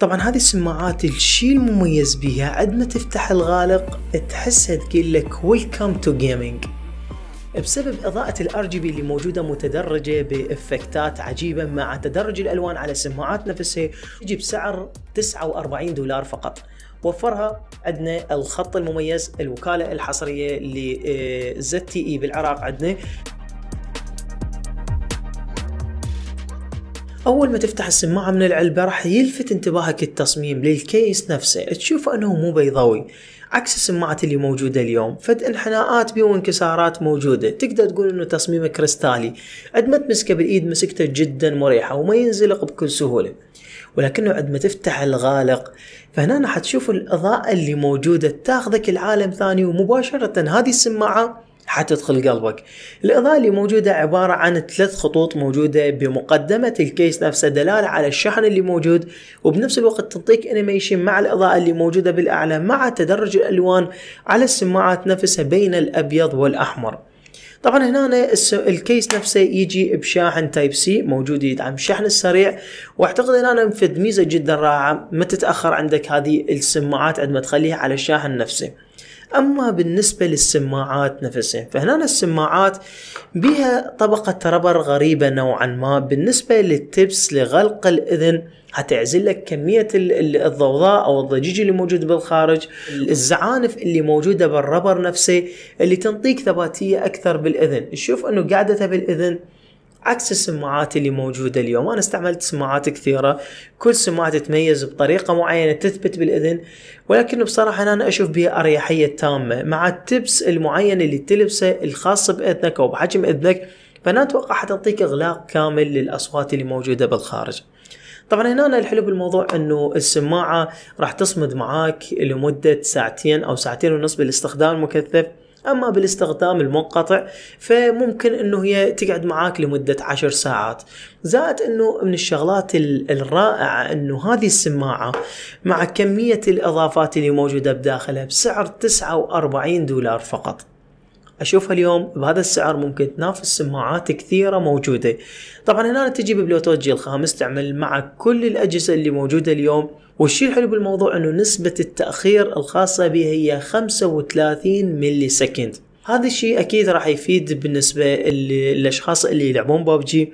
طبعا هذه السماعات الشيء المميز بها قد ما تفتح الغالق تحسها تقول لك ويلكم تو جيمنج بسبب إضاءة الار جي بي اللي موجودة متدرجة بإفكتات عجيبة مع تدرج الألوان على السماعات نفسها يجي بسعر 49 دولار فقط وفرها عندنا الخط المميز الوكالة الحصرية لزد آه، تي اي بالعراق عندنا اول ما تفتح السماعه من العلبه راح يلفت انتباهك التصميم للكيس نفسه تشوف انه مو بيضاوي عكس السماعات اللي موجودة اليوم فد انحناءات بيه وانكسارات موجودة تقدر تقول انه تصميمه كريستالي قد ما تمسكه بالايد مسكته جدا مريحة وما ينزلق بكل سهولة ولكنه عندما تفتح الغالق فهنا حتشوف الإضاءة اللي موجودة تاخذك لعالم ثاني ومباشرة هذه السماعة حتدخل قلبك الإضاءة اللي موجودة عبارة عن ثلاث خطوط موجودة بمقدمة الكيس نفسه دلالة على الشحن اللي موجود وبنفس الوقت تعطيك انيميشن مع الإضاءة اللي موجودة بالأعلى مع تدرج الألوان على السماعات نفسها بين الأبيض والأحمر طبعا هنا الكيس نفسه يجي بشاحن تايب سي موجود يدعم الشحن السريع واعتقد هنا انا ميزه جدا رائعه ما تتاخر عندك هذه السماعات عندما تخليها على الشاحن نفسه اما بالنسبه للسماعات نفسها فهنا السماعات بها طبقه ربر غريبه نوعا ما بالنسبه للتبس لغلق الاذن حتعزل لك كمية الضوضاء أو الضجيج اللي موجود بالخارج الزعانف اللي موجودة بالربر نفسه اللي تنطيك ثباتية أكثر بالإذن تشوف أنه قعدته بالإذن عكس السماعات اللي موجودة اليوم أنا استعملت سماعات كثيرة كل سماعة تتميز بطريقة معينة تثبت بالإذن ولكن بصراحة أنا أشوف بها أريحية تامة مع التبس المعين اللي تلبسه الخاص بإذنك أو بحجم إذنك فأنا أتوقع حتعطيك إغلاق كامل للأصوات اللي موجودة بالخارج طبعا هنا الحلو بالموضوع انه السماعه راح تصمد معاك لمده ساعتين او ساعتين ونص بالاستخدام المكثف اما بالاستخدام المنقطع فممكن انه هي تقعد معاك لمده عشر ساعات زائد انه من الشغلات الرائعه انه هذه السماعه مع كميه الاضافات اللي موجوده بداخلها بسعر 49 دولار فقط اشوفها اليوم بهذا السعر ممكن تنافس سماعات كثيره موجوده طبعا هنا تجي ببلوتوث جيل خامس تعمل مع كل الاجهزه اللي موجوده اليوم والشيء الحلو بالموضوع انه نسبة التأخير الخاصة به هي 35 ملي سكند هذا الشيء اكيد راح يفيد بالنسبة للاشخاص اللي يلعبون ببجي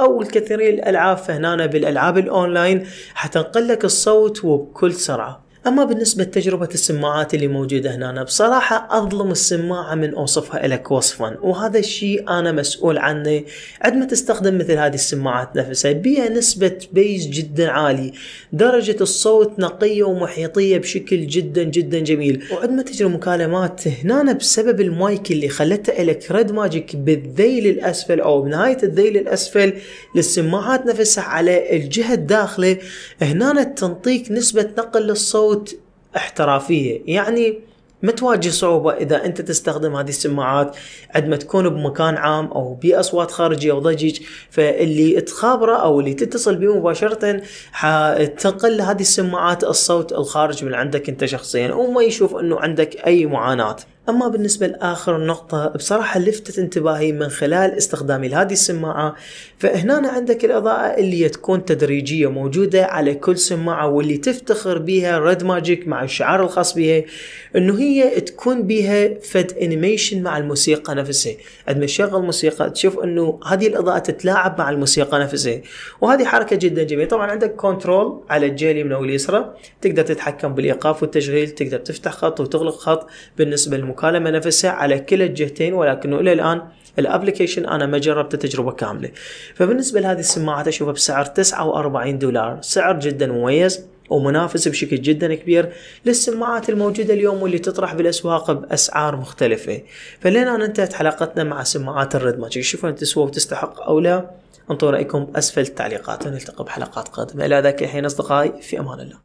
او الكثيرين الالعاب فهنا بالالعاب الاونلاين حتنقل لك الصوت وبكل سرعة اما بالنسبه لتجربه السماعات اللي موجوده هنا أنا بصراحه اظلم السماعه من اوصفها لك وصفا وهذا الشيء انا مسؤول عنه عندما تستخدم مثل هذه السماعات نفسها بيها نسبه بيز جدا عالي درجه الصوت نقيه ومحيطيه بشكل جدا جدا جميل وعندما تجري مكالمات هنا بسبب المايك اللي خلته لك ريد ماجيك بالذيل الاسفل او بنهايه الذيل الاسفل للسماعات نفسها على الجهه الداخله هنا تنطيك نسبه نقل للصوت صوت احترافيه يعني ما تواجه صعوبة إذا أنت تستخدم هذه السماعات عندما تكون بمكان عام أو بأصوات خارجية أو ضجيج فاللي تخابره أو اللي تتصل به مباشرة حتنقل هذه السماعات الصوت الخارج من عندك أنت شخصيا وما يشوف أنه عندك أي معاناة أما بالنسبة لآخر نقطة بصراحة لفتت انتباهي من خلال استخدامي لهذه السماعة فهنا عندك الإضاءة اللي تكون تدريجية موجودة على كل سماعة واللي تفتخر بها ريد ماجيك مع الشعار الخاص بها انه هي تكون بها فد انيميشن مع الموسيقى نفسها عندما تشغل موسيقى تشوف انه هذه الإضاءة تتلاعب مع الموسيقى نفسها وهذه حركة جدا جميلة طبعا عندك كنترول على الجهة اليمنى واليسرى تقدر تتحكم بالإيقاف والتشغيل تقدر تفتح خط وتغلق خط بالنسبة للمكان المكالمه نفسها على كلا الجهتين ولكنه الى الان الابلكيشن انا ما جربته تجربه كامله فبالنسبه لهذه السماعات اشوفها بسعر 49 دولار سعر جدا مميز ومنافس بشكل جدا كبير للسماعات الموجوده اليوم واللي تطرح بالاسواق باسعار مختلفه فلين انا انتهت حلقتنا مع سماعات الريد ماجيك شوفوا انت تسوى وتستحق او لا انطوا رايكم اسفل التعليقات ونلتقي بحلقات قادمه الى ذاك الحين اصدقائي في امان الله